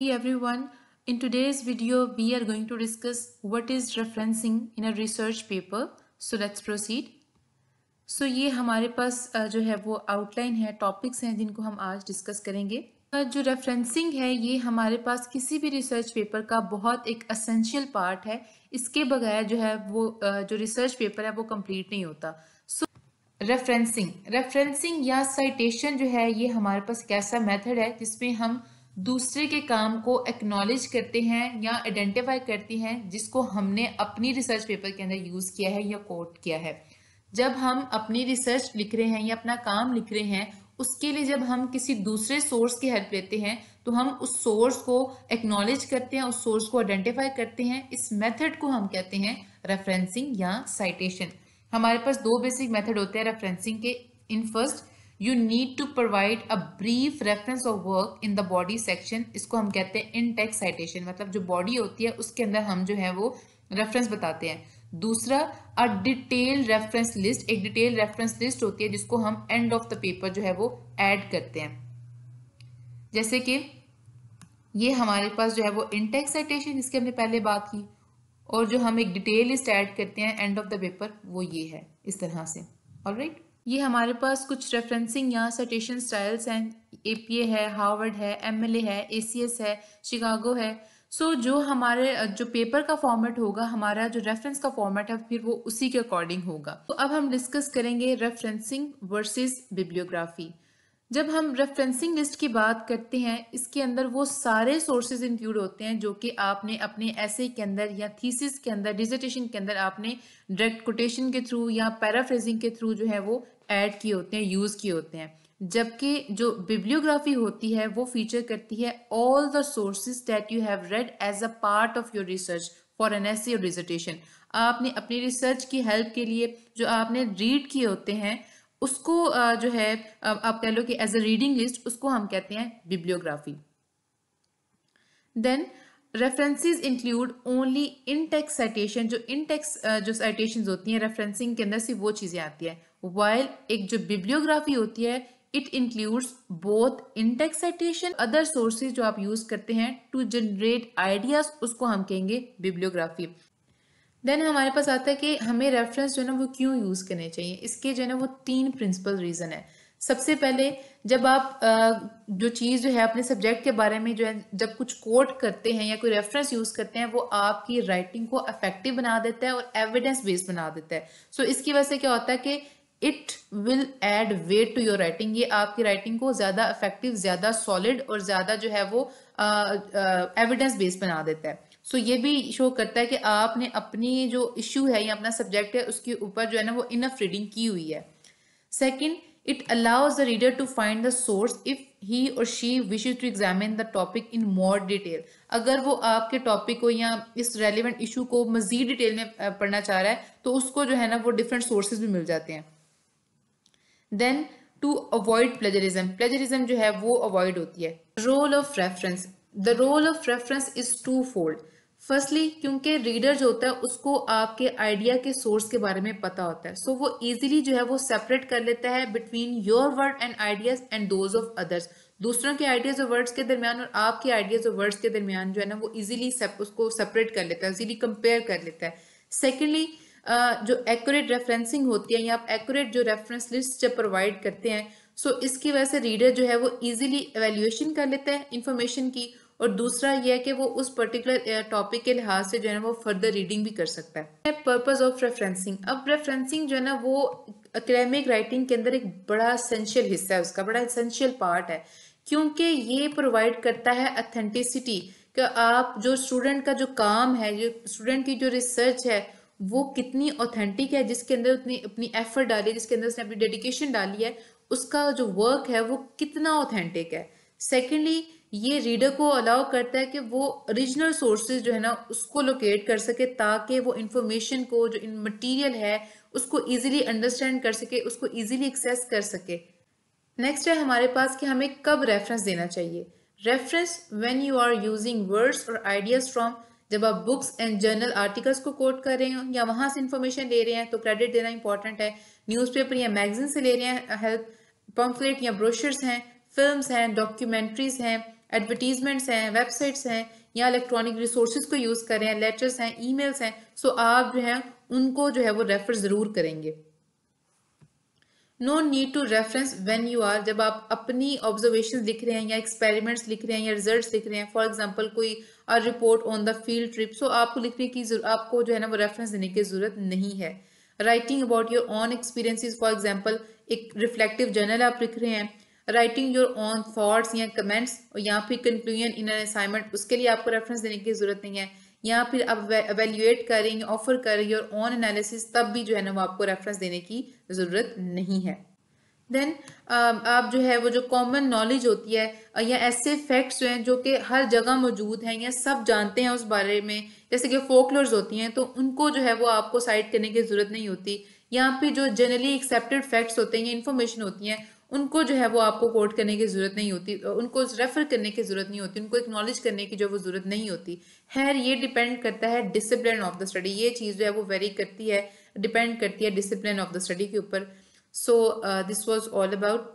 Hey everyone, in today's video we are going to discuss what is referencing in a research paper. So let's proceed. So ये हमारे पास जो है वो outline है topics हैं जिनको हम आज discuss करेंगे जो रेफरेंसिंग है ये हमारे पास किसी भी रिसर्च पेपर का बहुत एक असेंशियल पार्ट है इसके बगैर जो है वो जो रिसर्च पेपर है वो कंप्लीट नहीं होता रेफरेंसिंग रेफरेंसिंग या साइटेशन जो है ये हमारे पास एक ऐसा मेथड है जिसमें हम दूसरे के काम को एक्नॉलेज करते हैं या आइडेंटिफाई करते हैं जिसको हमने अपनी रिसर्च पेपर के अंदर यूज़ किया है या कोट किया है जब हम अपनी रिसर्च लिख रहे हैं या अपना काम लिख रहे हैं उसके लिए जब हम किसी दूसरे सोर्स की हेल्प लेते हैं तो हम उस सोर्स को एक्नॉलेज करते हैं उस सोर्स को आइडेंटिफाई करते हैं इस मेथड को हम कहते हैं रेफरेंसिंग या साइटेशन हमारे पास दो बेसिक मेथड होते हैं रेफरेंसिंग के in first you need to provide a brief reference of work in the body section इसको हम कहते हैं इन टेक्स साइटेशन मतलब जो बॉडी होती है उसके अंदर हम जो है वो रेफरेंस बताते हैं दूसरा अ डिटेल रेफरेंस लिस्ट एक डिटेल रेफरेंस लिस्ट होती है जिसको हम एंड ऑफ द पेपर जो है वो एड करते हैं जैसे कि ये हमारे पास जो है वो इंटेक्स साइटेशन इसके हमने पहले बात की और जो हम एक डिटेल लिस्ट ऐड करते हैं एंड ऑफ द पेपर वो ये है इस तरह से ऑल right? ये हमारे पास कुछ रेफरेंसिंग या सटेशन स्टाइल्स हैं ए पी ए है हार्वर्ड है एम एल ए है ए सी एस है शिकागो है सो so, जो हमारे जो पेपर का फॉर्मेट होगा हमारा जो रेफरेंस का फॉर्मेट है फिर वो उसी के अकॉर्डिंग होगा तो अब हम डिस्कस करेंगे रेफरेंसिंग वर्सेस बिब्लियोग्राफी जब हम रेफरेंसिंग लिस्ट की बात करते हैं इसके अंदर वो सारे सोर्सेज इंक्लूड होते हैं जो कि आपने अपने ऐसे के अंदर या थीसिस के अंदर डिजिटेशन के अंदर आपने डायरेक्ट कोटेशन के थ्रू या पैराफ्रेजिंग के थ्रू जो है वो ऐड किए होते हैं यूज़ किए होते हैं जबकि जो बिब्लियोग्राफी होती है वो फीचर करती है all the sources that you have read as a part of your research for N S और डिजिटेशन आपने अपनी रिसर्च की हेल्प के लिए जो आपने रीड किए होते हैं उसको जो है आप कह लो कि एज अ रीडिंग लिस्ट उसको हम कहते हैं bibliography then references include only in text citation जो इन टेक्स जो साइटेशन होती हैं रेफरेंसिंग के अंदर सिर्फ वो चीज़ें आती है वाइल एक जो बिब्लियोग्राफी होती है it includes both in text citation other sources जो आप यूज करते हैं टू जनरेट आइडियाज उसको हम कहेंगे बिब्लियोग्राफी देन हमारे पास आता है कि हमें रेफरेंस जो है ना वो क्यों यूज़ करने चाहिए इसके जो है ना वो तीन प्रिंसिपल रीज़न है सबसे पहले जब आप जो चीज़ जो है अपने सब्जेक्ट के बारे में जो है जब कुछ कोट करते हैं या कोई रेफरेंस यूज़ करते हैं वो आपकी राइटिंग को अफेक्टिव बना देता है और एविडेंस बेस्ड बना देता है सो so, इसकी वजह से क्या होता है कि it will add weight to your writing ये आपकी राइटिंग को ज़्यादा अफेक्टिव ज़्यादा सॉलिड और ज़्यादा जो है वो एविडेंस बेस्ड बना देता है सो ये भी शो करता है कि आपने अपनी जो इशू है या अपना सब्जेक्ट है उसके ऊपर जो है ना वो इनफ रीडिंग की हुई है second it allows the reader to find the source if he or she wish to examine the topic in more detail अगर वो आपके टॉपिक को या इस रेलिवेंट इशू को मजीद डिटेल में पढ़ना चाह रहा है तो उसको जो है ना वो डिफरेंट सोर्सेज भी मिल जाते हैं then to avoid plagiarism plagiarism जो है वो अवॉइड होती है role of reference the role of reference is twofold firstly क्योंकि रीडर जो होता है उसको आपके आइडिया के सोर्स के बारे में पता होता है सो so, वो इजीली जो है वो सेपरेट कर लेता है between your word and ideas and those of others दूसरों के आइडियाज और वर्ड्स के दरमियान और आपके आइडियाज और वर्ड्स के दरमियान जो है ना वो इजीली उसको सेपरेट कर लेता है इजीली कंपेयर कर लेता है सेकेंडली uh, जो एक्यूरेट रेफरेंसिंग होती है या आप एक्यूरेट जो रेफरेंस लिस्ट जब प्रोवाइड करते हैं सो so इसकी वजह से रीडर जो है वो इजिली एवेल्यूएशन कर लेता है इंफॉर्मेशन की और दूसरा यह है कि वो उस पर्टिकुलर टॉपिक के लिहाज से जो है ना वो फर्दर रीडिंग भी कर सकता है पर्पज़ ऑफ रेफरेंसिंग अब रेफरेंसिंग जो है ना वो अकेडमिक राइटिंग के अंदर एक बड़ा असेंशियल हिस्सा है उसका बड़ा असेंशियल पार्ट है क्योंकि ये प्रोवाइड करता है अथेंटिसिटी कि आप जो स्टूडेंट का जो काम है जो स्टूडेंट की जो रिसर्च है वो कितनी ऑथेंटिक है जिसके अंदर उतनी अपनी एफर्ट डाली है जिसके अंदर उसने अपनी डेडिकेशन डाली है उसका जो वर्क है वो कितना ऑथेंटिक है सेकेंडली ये रीडर को अलाउ करता है कि वो ओरिजिनल सोर्सेज जो है ना उसको लोकेट कर सके ताकि वो इन्फॉर्मेशन को जो इन मटीरियल है उसको इजीली अंडरस्टैंड कर सके उसको इजीली एक्सेस कर सके नेक्स्ट है हमारे पास कि हमें कब रेफरेंस देना चाहिए reference when you are using words or ideas from जब आप बुक्स एंड जर्नल आर्टिकल्स को कोट कर रहे हो या वहाँ से इन्फॉर्मेशन ले रहे हैं तो क्रेडिट देना इंपॉर्टेंट है न्यूज़पेपर या मैगजीन से ले रहे हैं हेल्प पम्फलेट या ब्रोशर्स हैं फिल्म्स हैं डॉक्यूमेंट्रीज हैं एडवर्टीजमेंट्स हैं वेबसाइट्स हैं या इलेक्ट्रॉनिक रिसोर्सेज को यूज़ करें लेटर्स हैं ईमेल्स हैं सो आप जो है उनको जो है वो रेफर ज़रूर करेंगे no need to reference when you are जब आप अपनी ऑब्जर्वेशन लिख रहे हैं या एक्सपेरिमेंट्स लिख रहे हैं या रिजल्ट लिख रहे हैं फॉर एग्जाम्पल कोई or report on the field trip so आपको लिखने की आपको जो है ना वो रेफरेंस देने की ज़रूरत नहीं है writing about your own experiences for example एक रिफ्लेक्टिव जर्नल आप लिख रहे हैं राइटिंग योर ऑन थॉट्स या कमेंट्स और या फिर कंक्लूजन इन एन असाइनमेंट उसके लिए आपको रेफरेंस देने की ज़रूरत नहीं है या फिर आप एवेल्यूएट करें ऑफर करें योर ऑन एनालिसिस तब भी जो है ना वो आपको रेफरेंस देने की ज़रूरत नहीं है देन uh, um, आप जो है वो जो कॉमन नॉलेज होती है uh, या ऐसे फैक्ट्स जो हैं जो कि हर जगह मौजूद हैं या सब जानते हैं उस बारे में जैसे कि फोकलोर्स होती हैं तो उनको जो है वो आपको साइड करने की ज़रूरत नहीं होती या फिर जो जनरली एक्सेप्टेड फैक्ट्स होते हैं या इन्फॉर्मेशन होती हैं उनको जो है वो आपको कोट करने की ज़रूरत नहीं होती उनको रेफ़र करने की ज़रूरत नहीं होती उनको एक्नॉलेज करने की जो वो ज़रूरत नहीं होती है ये डिपेंड करता है डिसिप्लिन ऑफ द स्टडी ये चीज़ जो है वो वेरी करती है डिपेंड करती है डिसिप्लिन ऑफ द स्टडी के ऊपर so this was all about